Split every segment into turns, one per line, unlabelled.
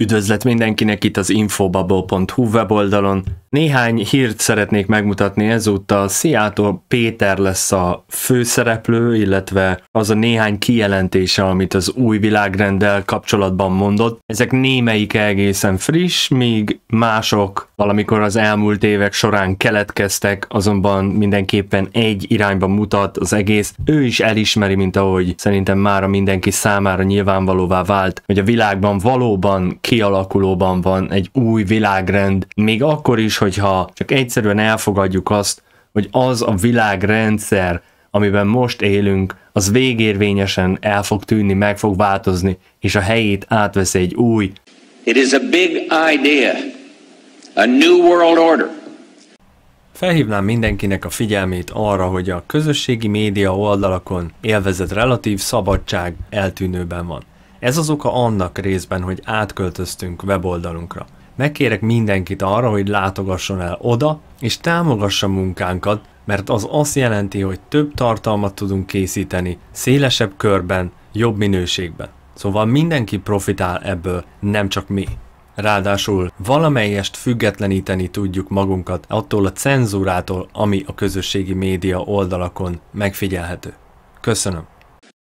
Üdvözlet mindenkinek itt az infobubble.hu weboldalon, néhány hírt szeretnék megmutatni ezúttal. Seattle Péter lesz a főszereplő, illetve az a néhány kijelentése, amit az új világrenddel kapcsolatban mondott. Ezek némelyike egészen friss, míg mások valamikor az elmúlt évek során keletkeztek, azonban mindenképpen egy irányba mutat az egész. Ő is elismeri, mint ahogy szerintem már a mindenki számára nyilvánvalóvá vált, hogy a világban valóban kialakulóban van egy új világrend, még akkor is, hogyha csak egyszerűen elfogadjuk azt, hogy az a világrendszer, amiben most élünk, az végérvényesen el fog tűnni, meg fog változni, és a helyét átvesz egy új. It is a big idea. A new world order. Felhívnám mindenkinek a figyelmét arra, hogy a közösségi média oldalakon élvezett relatív szabadság eltűnőben van. Ez az oka annak részben, hogy átköltöztünk weboldalunkra. Megkérek mindenkit arra, hogy látogasson el oda, és támogassa munkánkat, mert az azt jelenti, hogy több tartalmat tudunk készíteni, szélesebb körben, jobb minőségben. Szóval mindenki profitál ebből, nem csak mi. Ráadásul valamelyest függetleníteni tudjuk magunkat attól a cenzúrától, ami a közösségi média oldalakon megfigyelhető. Köszönöm.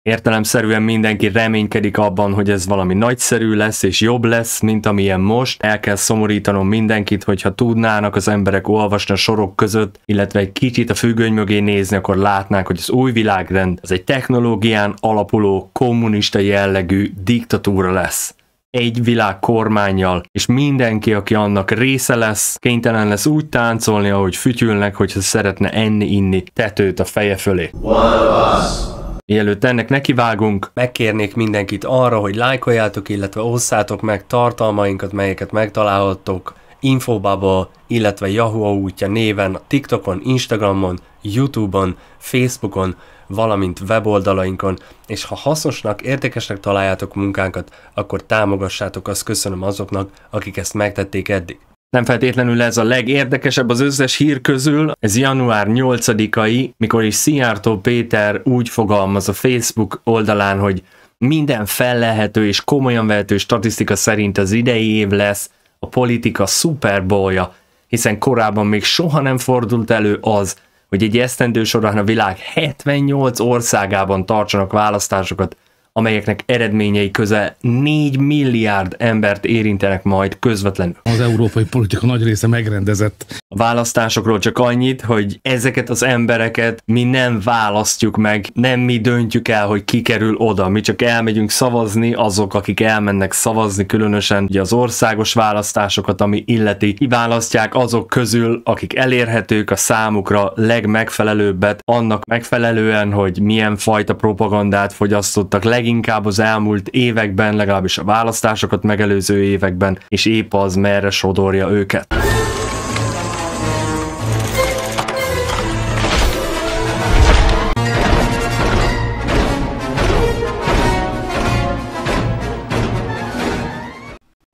Értelemszerűen mindenki reménykedik abban, hogy ez valami nagyszerű lesz és jobb lesz, mint amilyen most. El kell szomorítanom mindenkit, hogyha tudnának az emberek olvasni a sorok között, illetve egy kicsit a függöny mögé nézni, akkor látnák, hogy az új világrend az egy technológián alapuló kommunista jellegű diktatúra lesz egy világ kormányjal, és mindenki, aki annak része lesz, kénytelen lesz úgy táncolni, ahogy fütyülnek, hogyha szeretne enni-inni tetőt a feje fölé. One of us. Mielőtt ennek nekivágunk, megkérnék mindenkit arra, hogy lájkoljátok, illetve osszátok meg tartalmainkat, melyeket megtalálhattok Infobubble, illetve Yahoo útja néven, TikTokon, Instagramon, Youtube-on, Facebookon, valamint weboldalainkon, és ha hasznosnak, értékesnek találjátok munkánkat, akkor támogassátok, azt köszönöm azoknak, akik ezt megtették eddig. Nem feltétlenül ez a legérdekesebb az összes hír közül, ez január 8-ai, mikor is Szijjártó Péter úgy fogalmaz a Facebook oldalán, hogy minden fellehető és komolyan vehető statisztika szerint az idei év lesz a politika szuperbólja, hiszen korábban még soha nem fordult elő az, hogy egy esztendő során a világ 78 országában tartsanak választásokat, amelyeknek eredményei közel 4 milliárd embert érintenek majd közvetlenül. Az európai politika nagy része megrendezett a választásokról csak annyit, hogy ezeket az embereket mi nem választjuk meg, nem mi döntjük el, hogy ki kerül oda, mi csak elmegyünk szavazni, azok, akik elmennek szavazni, különösen ugye az országos választásokat, ami illeti, kiválasztják azok közül, akik elérhetők a számukra legmegfelelőbbet, annak megfelelően, hogy milyen fajta propagandát fogyasztottak leginkább az elmúlt években, legalábbis a választásokat megelőző években, és épp az merre sodorja őket.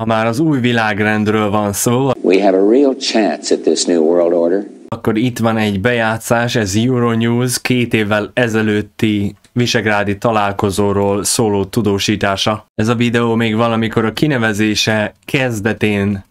Ha már az új világrendről van szó, We have a real chance at this new world order. akkor itt van egy bejátszás, ez Euronews két évvel ezelőtti visegrádi találkozóról szóló tudósítása. Ez a videó még valamikor a kinevezése kezdetén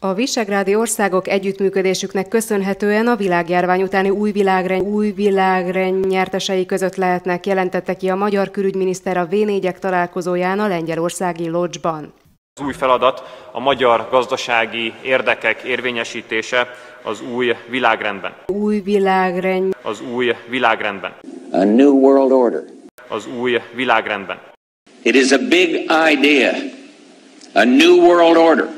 a visegrádi országok együttműködésüknek köszönhetően a világjárvány utáni új világrend, új világrend nyertesei között lehetnek, jelentette ki a magyar külügyminiszter a V4-ek találkozóján a lengyelországi Lodzsban. Az új feladat a magyar gazdasági érdekek érvényesítése az új világrendben. Új világrend. Az új világrendben. A new world order. Az új világrendben. It is a big idea. A new world order.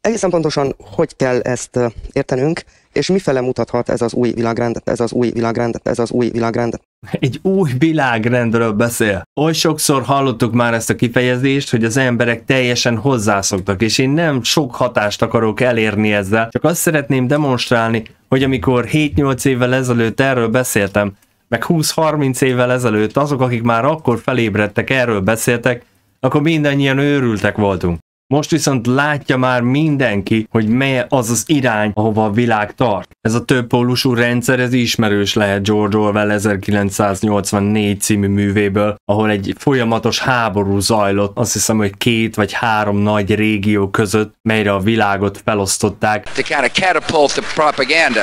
Egészen pontosan hogy kell ezt értenünk, és mifele mutathat ez az új világrend, ez az új világrend, ez az új világrend. Egy új világrendről beszél. Oly sokszor hallottuk már ezt a kifejezést, hogy az emberek teljesen hozzászoktak, és én nem sok hatást akarok elérni ezzel, csak azt szeretném demonstrálni, hogy amikor 7-8 évvel ezelőtt erről beszéltem, meg 20-30 évvel ezelőtt azok, akik már akkor felébredtek, erről beszéltek, akkor mindannyian őrültek voltunk. Most viszont látja már mindenki, hogy mely az az irány, ahova a világ tart. Ez a többpólusú rendszer, ez ismerős lehet George Orwell 1984 című művéből, ahol egy folyamatos háború zajlott, azt hiszem, hogy két vagy három nagy régió között, melyre a világot felosztották. kind of catapult the propaganda.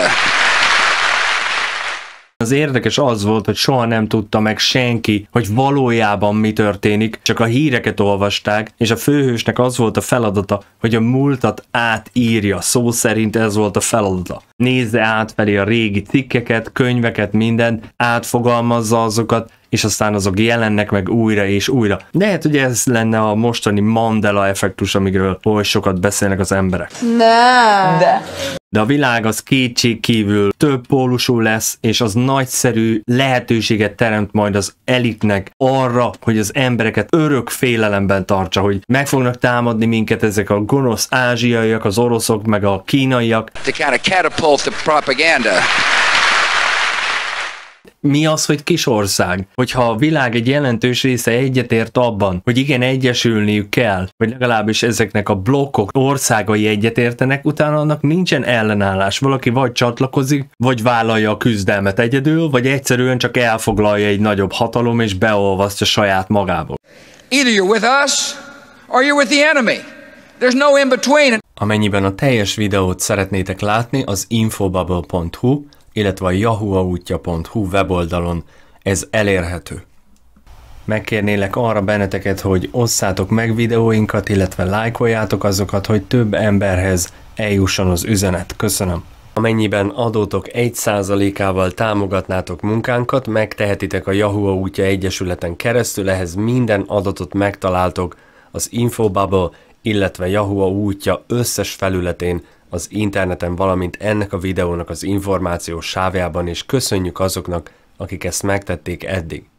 Az érdekes az volt, hogy soha nem tudta meg senki, hogy valójában mi történik, csak a híreket olvasták, és a főhősnek az volt a feladata, hogy a múltat átírja, szó szerint ez volt a feladata. Nézze át felé a régi cikkeket, könyveket, mindent, átfogalmazza azokat, és aztán azok jelennek meg újra és újra. Lehet, hogy ez lenne a mostani Mandela effektus, amiről oly sokat beszélnek az emberek. Ne! De de a világ az kívül több pólusú lesz, és az nagyszerű lehetőséget teremt majd az elitnek arra, hogy az embereket örök félelemben tartsa, hogy meg fognak támadni minket ezek a gonosz ázsiaiak, az oroszok, meg a kínaiak. To kind of catapult the propaganda mi az, hogy kis ország? Hogyha a világ egy jelentős része egyetért abban, hogy igen, egyesülniük kell, vagy legalábbis ezeknek a blokkok országai egyetértenek, utána annak nincsen ellenállás. Valaki vagy csatlakozik, vagy vállalja a küzdelmet egyedül, vagy egyszerűen csak elfoglalja egy nagyobb hatalom és beolvasztja saját magából. Either you're with us, or you're with the enemy. There's no in between. Amennyiben a teljes videót szeretnétek látni, az infobubble.hu illetve a jahuaútja.hu weboldalon ez elérhető. Megkérnélek arra benneteket, hogy osszátok meg videóinkat, illetve lájkoljátok azokat, hogy több emberhez eljusson az üzenet. Köszönöm! Amennyiben adótok 1%-ával támogatnátok munkánkat, megtehetitek a Yahoo útja egyesületen keresztül, ehhez minden adatot megtaláltok az Infobubble, illetve Yahoo útja összes felületén az interneten, valamint ennek a videónak az információs sávjában, és köszönjük azoknak, akik ezt megtették eddig.